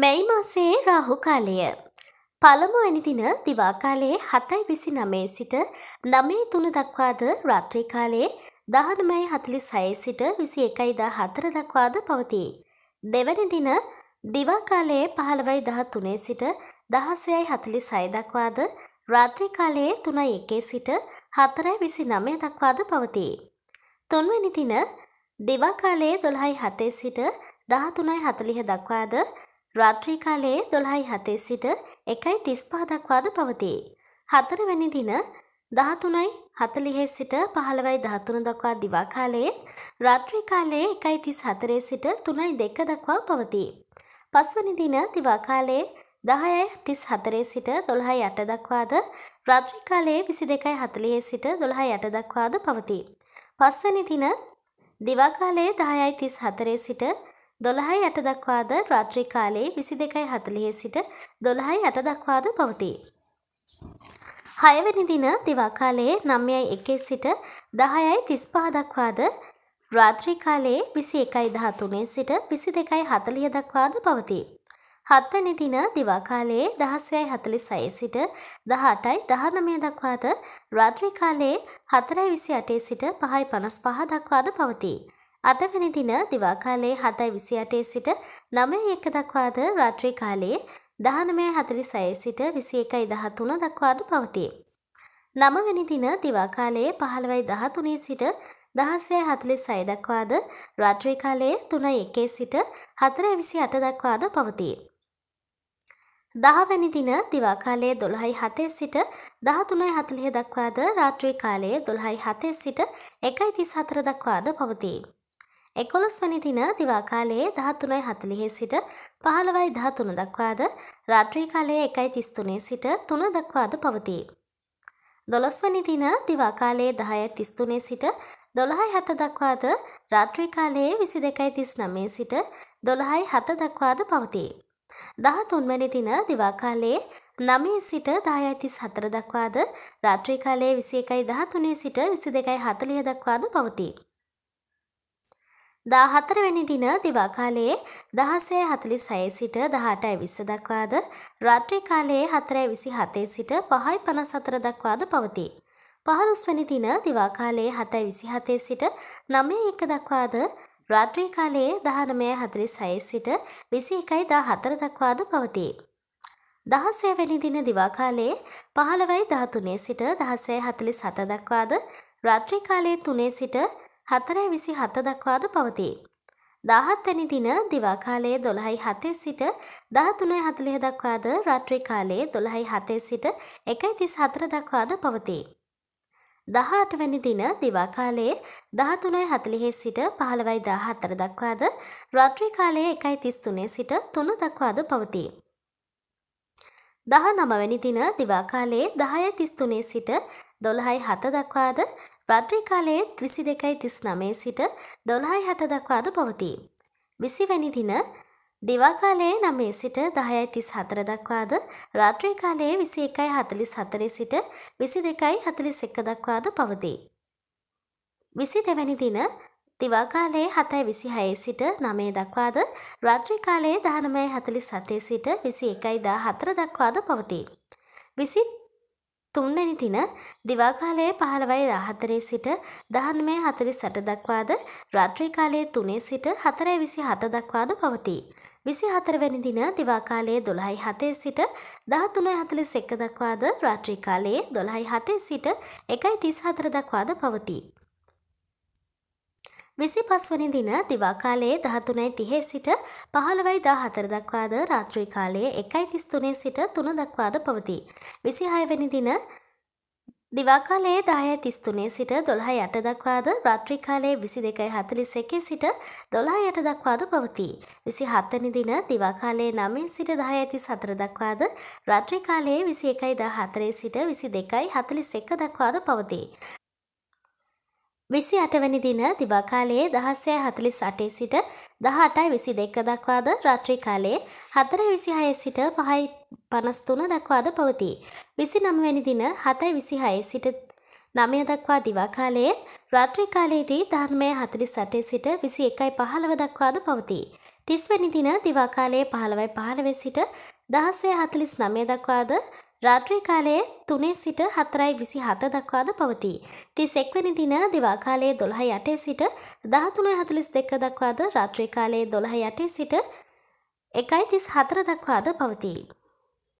මෙයි මාසයේ රාහු කාලය. පළමුවැනි දින දිවාකාලයේ හතයි විසි නමේ සිට නමේ තුන දක්වාද රාත්‍රී කාලයේ දහනමයි හතලි සය සිට විසි එකයිදා හතර දක්වාද පවතිී. දෙවැනි දින දිවාකාලයේ පහළවයි දහ තුනේ සිට දහසයයි හතලි සය දක්වාද රාත්‍රී කාලයේ තුනයි එකේ සිට හතරයි විසි නමය දක්වාද පවතිී. තුන්වැනි දින දිවාකාලයේ දොළහයි හතේ සිට දහතුනයි හතලිහ දක්වාද රාත්‍රී කාලයේ 12:07 සිට 1:35 දක්වාද පවතී. හතරවැනි දින 13:40 සිට 15:13 දක්වා දිවා කාලයේ රාත්‍රී කාලයේ 1:34 සිට 3:02 දක්වා පවතී. පස්වැනි දින දිවා කාලයේ 10:34 සිට 12:08 දක්වාද රාත්‍රී කාලයේ 22:40 සිට 12:08 දක්වාද පවතී. පස්වැනි දින දිවා කාලයේ 10:34 සිට දොළහයි අට දක්වාද රාත්‍රී කාලයේ විසි දෙකයි හතලිය සිට දොළහයි අට දක්වාද පවතී. හයවැනි දින දිවාකාලයේ නම්යයි එකේ සිට දහයයි තිස්පා දක්වාද රාත්‍රී කාලයේ විසි එකයි දහතුනේ සිට විසි දෙකයි හතලිය දක්වාද පවතී. හත්වැනි දින දිවාකාලයේ දහසයයි හතලි සයේ සිට දහටයි දහනමය දක්වාද රාත්‍රී කාලයේ හතරයි විසි අටේ සිට පහයි පනස් පහ දක්වාද පවතී. අද වැනි දින දිවා කාලයේ 7:28 සිට 9:01 දක්වාද රාත්‍රී කාලයේ 19:46 සිට 21:13 දක්වාද පවතී. 9 වැනි දින දිවා කාලයේ 15:13 සිට 16:46 දක්වාද රාත්‍රී කාලයේ 3:01 සිට 4:28 දක්වාද පවතී. 10 වැනි දින දිවා කාලයේ 12:07 සිට 13:40 දක්වාද රාත්‍රී කාලයේ 12:07 සිට 1:34 දක්වාද පවතී. එකොළොස් වැනි දින දිවාකාලයේ දහතුනයි හතලිහේ සිට පහළවයි දහතුන දක්වාද රාත්‍රී කාලයේ එකයි තිස්තුනේ සිට තුන දක්වාද පවතී. දොළොස්වැනි දින දිවාකාලයේ දහය තිස්තුනේ සිට දොළහයි හත දක්වාද රාත්‍රී කාලයේ විසි දෙකයි තිස් නමේ සිට දොළහයි හත දක්වාද පවතී. දහතුන්වැනි දින දිවාකාලයේ නමේ සිට දායයි තිස් හතර දක්වාද රාත්‍රී කාලයේ විසි එකයි දහතුනේ සිට විසි දෙකයි හතලිය දක්වාද පවතී. දාහතරවැනි දින දිවාකාලයේ දහසය හතලි සය සිට දහට ඇවිස්ස දක්වාද රාත්‍රී කාලයේ හතරෑ විසි හතේ සිට පහයි පනසතර දක්වාද පවතිී. පහළොස්වැනි දින දිවාකාලයේ හතයි විසි හතේ සිට නමේ එක දක්වාද රාත්‍රී කාලයේ දහනමය හතරි සය සිට විසි එකයි දා හතර දක්වාද පවතිී. දහසය වැනි දින දිවාකාලයේ පහළවයි දහතුනේ සිට දහසය හතලි සත දක්වාද රාත්‍රී කාලයේ තුනේ සිට හතරයි විසි හත දක්වාද පවතී. දාහත්වැනි දින දිවාකාලයේ දොළහයි හතේ සිට දාතුළේ හතලිය දක්වාද රාත්‍රී කාලයේ දොළහයි හතේ සිට එකයි තිස් හතර දක්වාද පවතී. දහටවැනි දින දිවාකාලයේ දහතුළේ හතලිහේ සිට පහළවයි දාහත්තර දක්වාද රාත්‍රී කාලයේ එකයි තිස්තුනේ සිට තුන දක්වාද පවතී. දහ නමවැනි දින දිවාකාලයේ දහය තිස්තුනේ සිට දොළහයි හත දක්වාද රාත්‍රී කාලයේත් විසි දෙකයි තිස් නමේ සිට දොළහයි හත දක්වාද පවතී. විසිවැනි දින දිවාකාලයේ නමේ සිට දහයයි තිස් හතර දක්වාද රාත්‍රී කාලයේ විසි එකයි හතලිස් හතරේ සිට විසි දෙකයි හතලිස් එක්ක දක්වාද පවතී. විසි දෙවැනි දින දිවාකාලයේ හතයි විසි හයේ සිට නමේ දක්වාද රාත්‍රී කාලයේ දහනමය හතලිස් සතේ සිට විසි එකයි දා හතර දක්වාද පවතී. විසිත් තුන්වැනි දින දිවා කාලයේ 15:14 සිට 19:48 දක්වාද රාත්‍රී කාලයේ 3 සිට 4:27 දක්වාද පවතී. 24 වැනි දින දිවා කාලයේ 12:07 සිට 13:41 දක්වාද රාත්‍රී කාලයේ 12:07 සිට 1:34 දක්වාද පවතී. විසි පස්වනි දින දිවාකාලයේ දහතුනයි තිහේ සිට පහළවයි දා හතර දක්වාද රාත්‍රී කාලයේ එකයි තිස්තුනේ සිට තුන දක්වාද පවතිී. විසි හයවැනි දින දිවාකාලයේ දාය තිස්තුනේ සිට දොළහ යට දක්වාද රාත්‍රිකාලයේ විසි දෙකයි හතලිස් එකේ සිට දොළහ යට දක්වාද පවතිී. විසි හත්තනි දින දිවාකාලයේ නමින් සිට දාය ඇති සතර දක්වාද රාත්‍රිකාලයේ විසි එකයි දා හතරේ සිට විසි දෙකයි හතලිස් එක දක්වාද පවතිී. විසි අටවැනි දින දිවකාලයේ දහස්සය හතලිස් අටේ සිට දහටයි විසි දෙක්ක දක්වාද රාත්‍රී කාලයේ හතර විසිහය සිට පහයි පනස්තුන දක්වාද පවතිී. විසි නමවැනි දින හතයි විසිහය සිට නමය දක්වා දිවාකාලයේ රාත්‍රී කාලයේදී ධර්මය හතලි සටේ සිට විසි එකයි පහළව දක්වාද පවතිී. තිස්වැනි දින දිවාකාලයේ පහළවයි පහළවෙ සිට දහසය හතලිස් නමය දක්වාද රාත්‍රී කාලයේ තුනේ සිට හතරයි විසි හත දක්වාද පවතී. ති සෙක්වැනි දින දිවාකාලයේ දොළහ යටේ සිට දහතුළේ හතලිස් දෙක දක්වාද රාත්‍රී කාලයේ දොළහ යටේ සිට එකයි තිස් හතර දක්වාද පවතී.